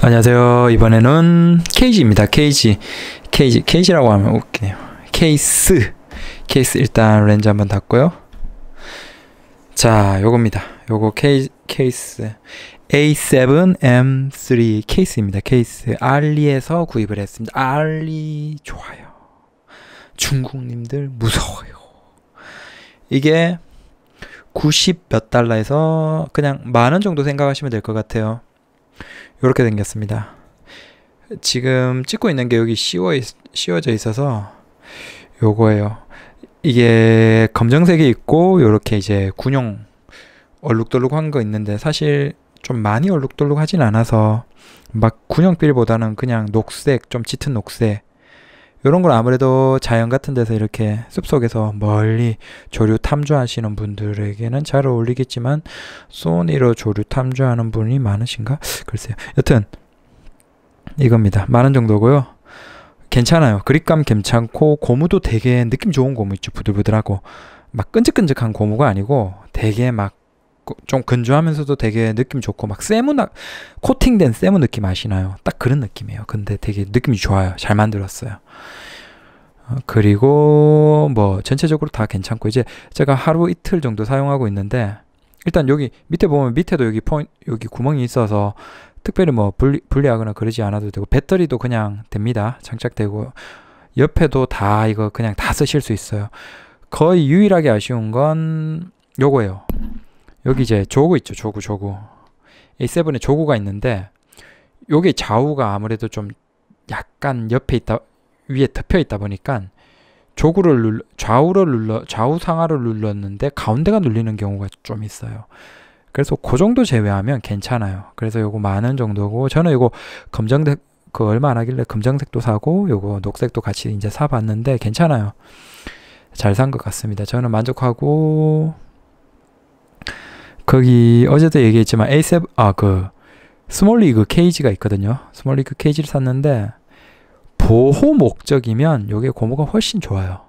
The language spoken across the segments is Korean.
안녕하세요. 이번에는 케이지입니다. 케이지. 케이지. 케이지라고 하면 웃기네요. 케이스. 케이스 일단 렌즈 한번 닫고요. 자, 요겁니다. 요거 케이, 케이스. A7M3 케이스입니다. 케이스. 알리에서 구입을 했습니다. 알리 좋아요. 중국님들 무서워요. 이게 90 몇 달러에서 그냥 만 원 정도 생각하시면 될 것 같아요. 이렇게 생겼습니다. 지금 찍고 있는 게 여기 씌워 있, 씌워져 있어서 요거예요. 이게 검정색이 있고 요렇게 이제 군용 얼룩덜룩한 거 있는데 사실 좀 많이 얼룩덜룩하진 않아서 막 군형빌보다는 그냥 녹색 좀 짙은 녹색 이런 걸 아무래도 자연 같은 데서 이렇게 숲속에서 멀리 조류 탐조하시는 분들에게는 잘 어울리겠지만 소니로 조류 탐조하는 분이 많으신가? 글쎄요. 여튼 이겁니다. 많은 정도고요. 괜찮아요. 그립감 괜찮고 고무도 되게 느낌 좋은 고무 있죠. 부들부들하고 막 끈적끈적한 고무가 아니고 되게 막좀 근조하면서도 되게 느낌 좋고 막 세무나 코팅된 세무 느낌 아시나요? 딱 그런 느낌이에요. 근데 되게 느낌이 좋아요. 잘 만들었어요. 어, 그리고 뭐 전체적으로 다 괜찮고 이제 제가 하루 이틀 정도 사용하고 있는데 일단 여기 밑에 보면 밑에도 여기 포인 여기 구멍이 있어서 특별히 뭐 분리, 분리하거나 그러지 않아도 되고 배터리도 그냥 됩니다 장착되고 옆에도 다 이거 그냥 다 쓰실 수 있어요 거의 유일하게 아쉬운 건 요거예요 여기 이제 조구 있죠. 조구, 조구. A7에 조구가 있는데 여기 좌우가 아무래도 좀 약간 옆에 있다 위에 덮여 있다 보니까 조구를 눌러 좌우를 눌러 좌우 상하를 눌렀는데 가운데가 눌리는 경우가 좀 있어요. 그래서 그 정도 제외하면 괜찮아요. 그래서 요거 만 원 정도고 저는 요거 검정색 그 얼마 안 하길래 검정색도 사고 요거 녹색도 같이 이제 사봤는데 괜찮아요. 잘 산 것 같습니다. 저는 만족하고 거기 어제도 얘기했지만 A7 아그 스몰 리그 케이지가 있거든요. 스몰 리그 케이지를 샀는데 보호 목적이면 요게 고무가 훨씬 좋아요.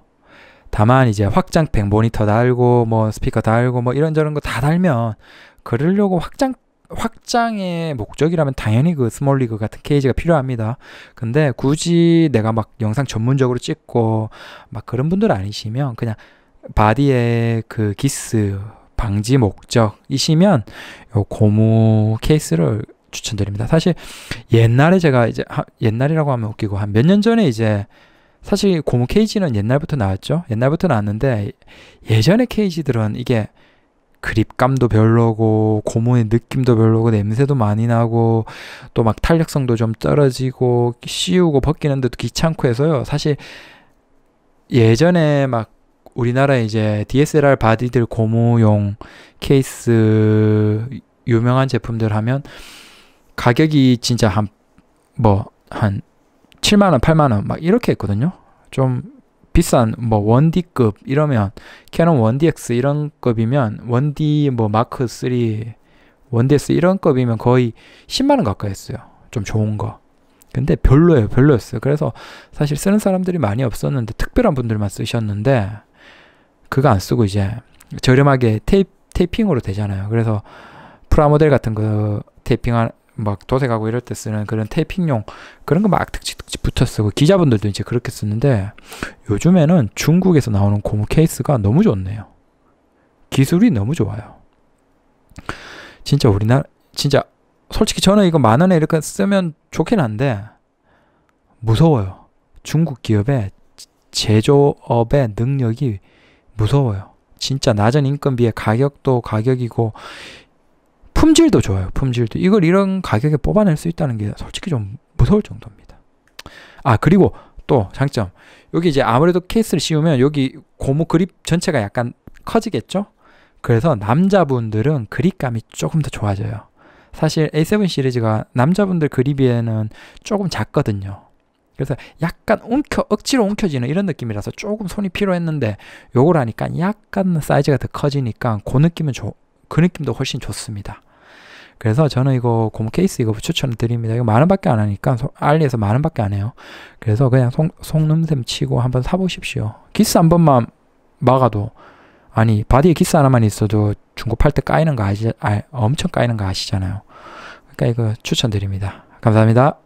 다만 이제 확장팩 모니터 달고 뭐 스피커 달고 뭐 이런저런 거 다 달면 그러려고 확장 확장의 목적이라면 당연히 그 스몰 리그 같은 케이지가 필요합니다. 근데 굳이 내가 막 영상 전문적으로 찍고 막 그런 분들 아니시면 그냥 바디에 그 기스 방지 목적이시면 요 고무 케이스를 추천드립니다. 사실 옛날에 제가 이제 하, 옛날이라고 하면 웃기고 한 몇 년 전에 이제 사실 고무 케이지는 옛날부터 나왔죠. 옛날부터 나왔는데 예전의 케이지들은 이게 그립감도 별로고 고무의 느낌도 별로고 냄새도 많이 나고 또 막 탄력성도 좀 떨어지고 씌우고 벗기는데도 귀찮고 해서요. 사실 예전에 막 우리나라에 이제 DSLR 바디들 고무용 케이스 유명한 제품들 하면 가격이 진짜 한 뭐 한 7만 뭐, 원, 8만 원 막 이렇게 했거든요. 좀 비싼 뭐 원디급 이러면 캐논 원디엑스 이런 급이면 원디 뭐 마크 3 원디엑스 이런 급이면 거의 10만 원 가까이 했어요. 좀 좋은 거. 근데 별로예요. 별로였어요. 그래서 사실 쓰는 사람들이 많이 없었는데 특별한 분들만 쓰셨는데 그거 안 쓰고 이제 저렴하게 테이, 테이핑으로 되잖아요. 그래서 프라모델 같은 거 테이핑한 막 도색하고 이럴 때 쓰는 그런 테이핑용 그런 거 막특집특지 붙여 쓰고 기자분들도 이제 그렇게 쓰는데 요즘에는 중국에서 나오는 고무 케이스가 너무 좋네요. 기술이 너무 좋아요. 진짜 우리나라 진짜 솔직히 저는 이거 만 원에 이렇게 쓰면 좋긴 한데 무서워요. 중국 기업의 제조업의 능력이 무서워요. 진짜 낮은 인건비에 가격도 가격이고 품질도 좋아요. 품질도. 이걸 이런 가격에 뽑아낼 수 있다는 게 솔직히 좀 무서울 정도입니다. 아, 그리고 또 장점. 여기 이제 아무래도 케이스를 씌우면 여기 고무 그립 전체가 약간 커지겠죠? 그래서 남자분들은 그립감이 조금 더 좋아져요. 사실 A7 시리즈가 남자분들 그립에는 조금 작거든요. 그래서 약간 움켜 억지로 움켜지는 이런 느낌이라서 조금 손이 필요했는데 요걸 하니까 약간 사이즈가 더 커지니까 그 느낌은 좋, 그 느낌도 훨씬 좋습니다. 그래서 저는 이거 고무 케이스 이거 추천을 드립니다. 이거 만 원밖에 안 하니까 알리에서 만 원밖에 안 해요. 그래서 그냥 속, 속냄새 치고 한번 사보십시오. 기스 한 번만 막아도 아니 바디에 기스 하나만 있어도 중고 팔 때 까이는 거 아시, 아, 엄청 까이는 거 아시잖아요. 그러니까 이거 추천드립니다. 감사합니다.